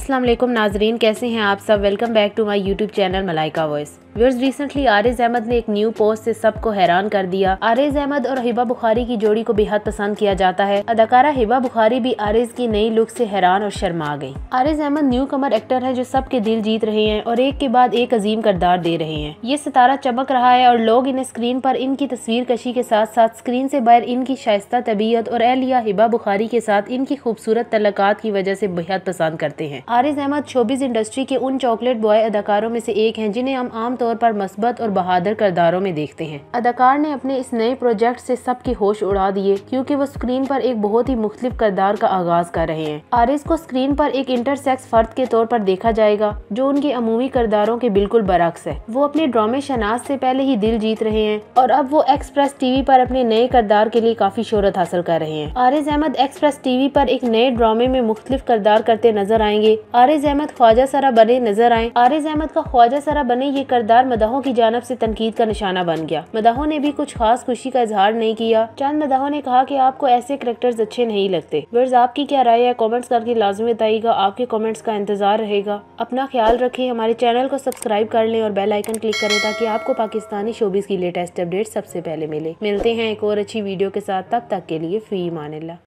असलम नाजरीन कैसे हैं आप सब welcome back to my YouTube channel Malaika voice viewers recently Aariz Ahmed ने एक न्यू पोस्ट से सबको हैरान कर दिया आरिज अहमद और हिबा बुखारी की जोड़ी को बेहद पसंद किया जाता है अदाकारा हिबा बुखारी भी आरिज की नई लुक से हैरान और शर्मा गई Aariz Ahmed newcomer actor है जो सबके दिल जीत रहे हैं और एक के बाद एक अजीम करदार दे रहे हैं ये सितारा चमक रहा है और लोग इन्हें स्क्रीन पर इनकी तस्वीर कशी के साथ साथ स्क्रीन से बाहर इनकी शायस्ता तबीयत और एहलिया हिबा बुखारी के साथ इनकी खूबसूरत तलाक़ात की वजह से बेहद पसंद करते हैं आरिज अहमद शोबीज इंडस्ट्री के उन चॉकलेट बॉय अदाकारों में से एक हैं जिन्हें हम आम तौर पर मस्बत और बहादुर करदारों में देखते हैं अदाकार ने अपने इस नए प्रोजेक्ट से सबके होश उड़ा दिए क्योंकि वो स्क्रीन पर एक बहुत ही मुख्तलिफ करदार का आगाज कर रहे हैं आरिज को स्क्रीन पर एक इंटरसेक्स फर्द के तौर पर देखा जाएगा जो उनके अमूमी करदारों के बिल्कुल बरक्स है वो अपने ड्रामे शनाज से पहले ही दिल जीत रहे हैं और अब वो एक्सप्रेस टीवी पर अपने नए करदार के लिए काफी शोहरत हासिल कर रहे हैं आरिज अहमद एक्सप्रेस टीवी पर एक नए ड्रामे में मुख्तलिफ करदार करते नजर आएंगे आरिज अहमद ख्वाजा सरा बने नजर आए आरिज अहमद का ख्वाजा सरा बने ये करदार मदाहों की जानब ऐसी तनकीद का निशाना बन गया मदाहों ने भी कुछ खास खुशी का इजहार नहीं किया चंद मदाहों ने कहा की आपको ऐसे करेक्टर अच्छे नहीं लगते वर्ज आपकी क्या राय है कॉमेंट्स करके लाजमी बताएगा आपके कॉमेंट्स का इंतजार रहेगा अपना ख्याल रखे हमारे चैनल को सब्सक्राइब कर ले और बेल आइकन क्लिक करें ताकि आपको पाकिस्तानी शोबीज की लेटेस्ट अपडेट सबसे पहले मिले मिलते हैं एक और अच्छी वीडियो के साथ तब तक के लिए फी मान